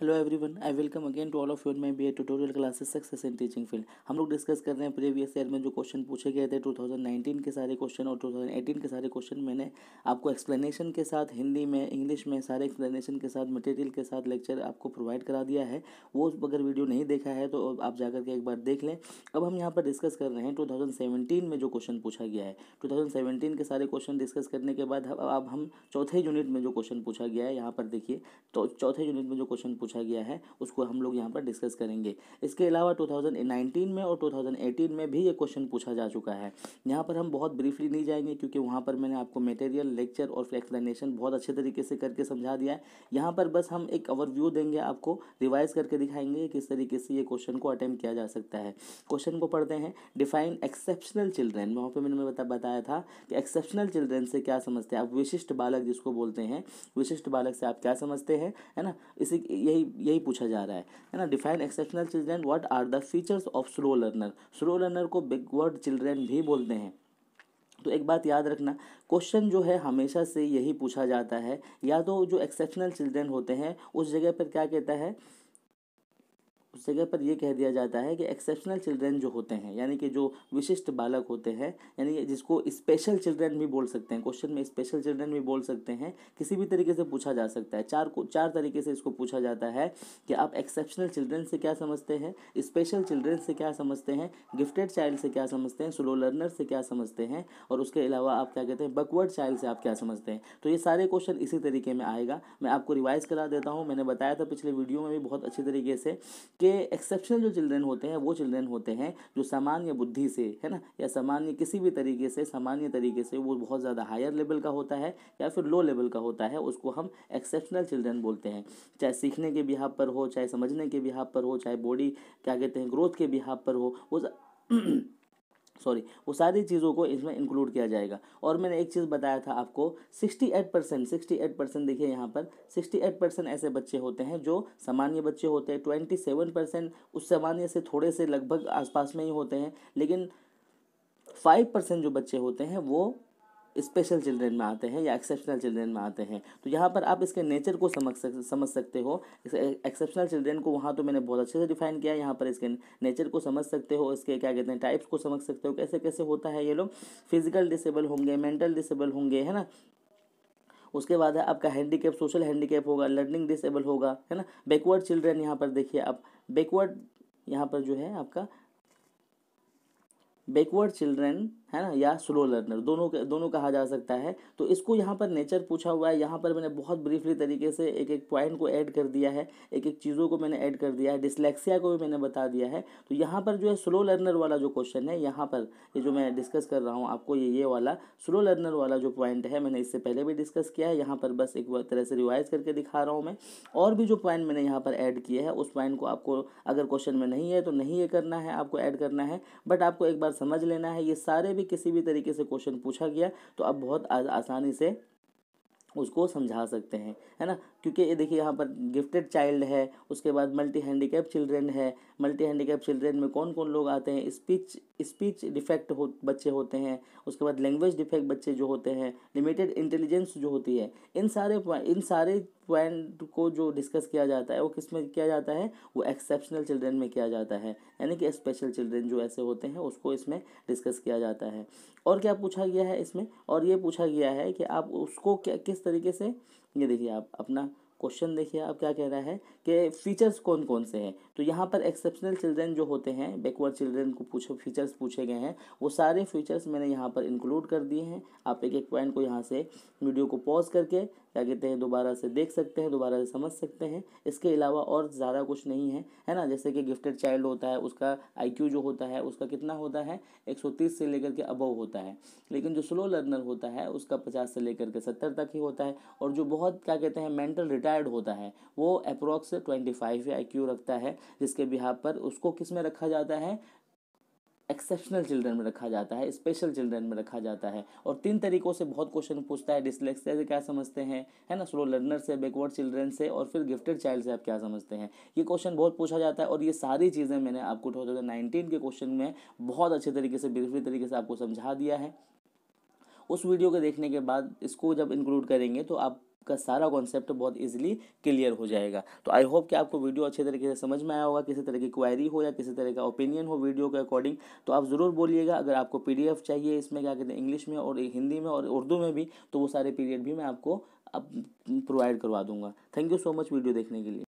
hello everyone I welcome again to all of your my B tutorial classes success in teaching field हम लोग discuss कर रहे हैं previous year में जो क्वेश्चन पूछे गए थे 2019 के सारे क्वेश्चन और 2018 के सारे क्वेश्चन मैंने आपको एक्सप्लेनेशन के साथ हिंदी में इंग्लिश में सारे एक्सप्लेनेशन के साथ मटेरियल के साथ लेक्चर आपको प्रोवाइड करा दिया है वो अगर वीडियो नहीं देखा है तो आप जाकर के एक बार देख लें अब हम यहाँ पर डिस्कस कर रहे हैं टू में जो क्वेश्चन पूछा गया है टू के सारे क्वेश्चन डिस्कस करने के बाद अब हम चौथे यूनिट में जो क्वेश्चन पूछा गया है यहाँ पर देखिए तो चौथे यूनिट में जो क्वेश्चन पूछा गया है उसको हम लोग यहाँ पर डिस्कस करेंगे इसके अलावा टू में और टू में भी ये क्वेश्चन पूछा जा चुका है यहाँ पर हम बहुत ब्रीफली नहीं जाएंगे क्योंकि वहाँ पर मैंने आपको मेटेरियल लेक्चर और एक्सप्लेनेशन बहुत अच्छे तरीके से करके समझा दिया है यहाँ पर बस हम एक ओवरव्यू देंगे आपको रिवाइज करके दिखाएंगे किस तरीके से ये क्वेश्चन को अटैम्प्ट किया जा सकता है क्वेश्चन को पढ़ते हैं डिफाइन एक्सेप्शनल चिल्ड्रेन वहाँ पर मैंने बता, बताया था कि एक्सेप्शनल चिल्ड्रेन से क्या समझते हैं आप विशिष्ट बालक जिसको बोलते हैं विशिष्ट बालक से आप क्या समझते हैं है ना इसी यही यही यही पूछा जा रहा है है ना define exceptional children what are the features of slow learner slow learner को बिग वर्ड चिल्ड्रेन भी बोलते हैं तो एक बात याद रखना क्वेश्चन जो है हमेशा से यही पूछा जाता है या तो जो एक्सेप्शनल चिल्ड्रेन होते हैं उस जगह पर क्या कहता है उस जगह पर यह कह दिया जाता है कि एक्सेप्शनल चिल्ड्रेन जो होते हैं यानी कि जो विशिष्ट बालक होते हैं यानी जिसको स्पेशल चिल्ड्रेन भी बोल सकते हैं क्वेश्चन में स्पेशल चिल्ड्रेन भी बोल सकते हैं किसी भी तरीके से पूछा जा सकता है चार को चार तरीके से इसको पूछा जाता है कि आप एक्सेप्शनल चिल्ड्रेन से क्या समझते हैं स्पेशल चिल्ड्रेन से क्या समझते हैं गिफ्टेड चाइल्ड से क्या समझते हैं स्लो लर्नर से क्या समझते हैं और उसके अलावा आप क्या कहते हैं बकवर्ड चाइल्ड से आप क्या समझते हैं तो ये सारे क्वेश्चन इसी तरीके में आएगा मैं आपको रिवाइज़ करा देता हूँ मैंने बताया था पिछले वीडियो में भी बहुत अच्छी तरीके से कि के एक्सेप्शनल जो चिल्ड्रेन होते हैं वो चिल्ड्रेन होते हैं जो सामान्य बुद्धि से है ना या सामान्य किसी भी तरीके से सामान्य तरीके से वो बहुत ज़्यादा हायर लेवल का होता है या फिर लो लेवल का होता है उसको हम एक्सेप्शनल चिल्ड्रेन बोलते हैं चाहे सीखने के बिहार पर हो चाहे समझने के बिहाब पर हो चाहे बॉडी क्या कहते हैं ग्रोथ के बिहाब पर हो वो सॉरी वो सारी चीज़ों को इसमें इंक्लूड किया जाएगा और मैंने एक चीज़ बताया था आपको sixty eight percent sixty eight percent देखिए यहाँ पर सिक्सटी एट परसेंट ऐसे बच्चे होते हैं जो सामान्य बच्चे होते हैं ट्वेंटी सेवन परसेंट उस सामान्य से थोड़े से लगभग आसपास में ही होते हैं लेकिन फाइव परसेंट जो बच्चे होते हैं वो स्पेशल चिल्ड्रेन में आते हैं या एक्सेप्शनल चिल्ड्रेन में आते हैं तो यहाँ पर आप इसके नेचर को समझ सक समझ सकते हो एक्सेप्शनल चिल्ड्रेन को वहाँ तो मैंने बहुत अच्छे से डिफाइन किया यहाँ पर इसके नेचर को समझ सकते हो इसके क्या कहते हैं टाइप्स को समझ सकते हो कैसे कैसे होता है ये लोग फिजिकल डिसेबल होंगे मेंटल डिसेबल होंगे है ना उसके बाद है आपका हैंडीकेप सोशल हैंडीकेप होगा लर्निंग डिसेबल होगा है ना बैकवर्ड चिल्ड्रेन यहाँ पर देखिए आप बैकवर्ड यहाँ पर जो है आपका बैकवर्ड चिल्ड्रेन है ना या स्लो लर्नर दोनों दोनों कहा जा सकता है तो इसको यहाँ पर नेचर पूछा हुआ है यहाँ पर मैंने बहुत ब्रीफली तरीके से एक एक पॉइंट को ऐड कर दिया है एक एक चीज़ों को मैंने ऐड कर दिया है डिसलेक्सिया को भी मैंने बता दिया है तो यहाँ पर जो है स्लो लर्नर वाला जो क्वेश्चन है यहाँ पर ये जो मैं डिस्कस कर रहा हूँ आपको ये ये वाला स्लो लर्नर वाला जो पॉइंट है मैंने इससे पहले भी डिस्कस किया है यहाँ पर बस एक तरह से रिवाइज करके दिखा रहा हूँ मैं और भी जो पॉइंट मैंने यहाँ पर ऐड किया है उस पॉइंट को आपको अगर क्वेश्चन में नहीं है तो नहीं ये करना है आपको ऐड करना है बट आपको एक बार समझ लेना है ये सारे भी किसी भी तरीके से क्वेश्चन पूछा गया तो आप बहुत आसानी से उसको समझा सकते हैं है ना क्योंकि ये देखिए यहाँ पर गिफ्टेड चाइल्ड है उसके बाद मल्टी हैंडीकैप चिल्ड्रेन है मल्टी हैंडीकैप चिल्ड्रेन में कौन कौन लोग आते हैं स्पीच स्पीच डिफेक्ट हो बच्चे होते हैं उसके बाद लैंग्वेज डिफेक्ट बच्चे जो होते हैं लिमिटेड इंटेलिजेंस जो होती है इन सारे इन सारे पॉइंट को जो डिस्कस किया जाता है वो किस में किया जाता है वो एक्सेप्शनल चिल्ड्रेन में किया जाता है यानी कि स्पेशल चिल्ड्रेन जो ऐसे होते हैं उसको इसमें डिस्कस किया जाता है और क्या पूछा गया है इसमें और ये पूछा गया है कि आप उसको क्या किस तरीके से ये देखिए आप अपना क्वेश्चन देखिए आप क्या कह रहा है कि फीचर्स कौन कौन से हैं तो यहाँ पर एक्सेप्शनल चिल्ड्रेन जो होते हैं बैकवर्ड चिल्ड्रेन को पूछे फीचर्स पूछे गए हैं वो सारे फीचर्स मैंने यहाँ पर इंक्लूड कर दिए हैं आप एक एक पॉइंट को यहाँ से वीडियो को पॉज करके क्या कहते हैं दोबारा से देख सकते हैं दोबारा से समझ सकते हैं इसके अलावा और ज़्यादा कुछ नहीं है है ना जैसे कि गिफ्टेड चाइल्ड होता है उसका आईक्यू जो होता है उसका कितना होता है 130 से लेकर के अबव होता है लेकिन जो स्लो लर्नर होता है उसका 50 से लेकर के 70 तक ही होता है और जो बहुत क्या कहते हैं मेंटल रिटायर्ड होता है वो अप्रोक्स ट्वेंटी फाइव आई रखता है जिसके बिहार पर उसको किस में रखा जाता है एक्सेप्शनल चिल्ड्रन में रखा जाता है स्पेशल चिल्ड्रन में रखा जाता है और तीन तरीकों से बहुत क्वेश्चन पूछता है डिसलेक्सिया से क्या समझते हैं है ना स्लो लर्नर से बैकवर्ड चिल्ड्रन से और फिर गिफ्टेड चाइल्ड से आप क्या समझते हैं ये क्वेश्चन बहुत पूछा जाता है और ये सारी चीज़ें मैंने आपको टू नाइनटीन के क्वेश्चन में बहुत अच्छे तरीके से ब्रीफली तरीके से आपको समझा दिया है उस वीडियो को देखने के बाद इसको जब इंक्लूड करेंगे तो आप का सारा कॉन्सेप्ट बहुत इजीली क्लियर हो जाएगा तो आई होप कि आपको वीडियो अच्छे तरीके से समझ में आया होगा किसी तरह की क्वायरी हो या किसी तरह का ओपिनियन हो वीडियो के अकॉर्डिंग तो आप ज़रूर बोलिएगा अगर आपको पीडीएफ चाहिए इसमें क्या कहते हैं इंग्लिश में और हिंदी में और उर्दू में भी तो वो सारे पीरियड भी मैं आपको अब प्रोवाइड करवा दूंगा thank you so much video देखने के लिए